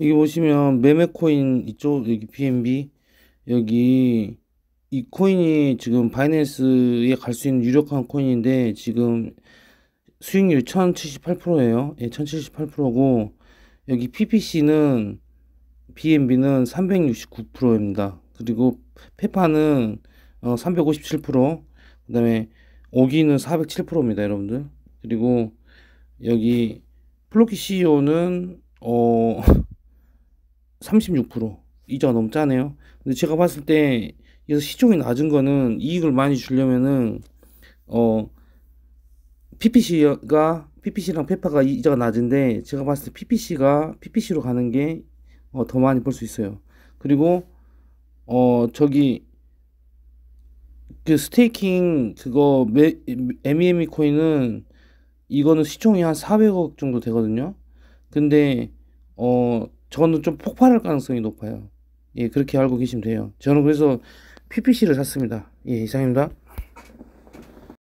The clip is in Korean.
여기 보시면 매매 코인 이쪽 여기 BNB 여기 이 코인이 지금 바이낸스에 갈 수 있는 유력한 코인인데 지금 수익률 1078%예요. 예, 1078%고 여기 PPC는 BNB는 369%입니다. 그리고 페파는 어, 357%, 그다음에 오기는 407%입니다, 여러분들. 그리고 여기 플로키 CEO는 어36% 이자 너무 짜네요. 근데 제가 봤을 때 여기서 시총이 낮은 거는 이익을 많이 주려면은 어 PPC가 PPC랑 페파가 이자가 낮은데 제가 봤을 때 PPC가 PPC로 가는 게더 어, 많이 벌 수 있어요. 그리고 어 저기 그 스테이킹 그거 메, MEME 코인은 이거는 시총이 한 400억 정도 되거든요. 근데 어 저는 좀 폭발할 가능성이 높아요. 예, 그렇게 알고 계시면 돼요. 저는 그래서 PPC를 샀습니다. 예, 이상입니다.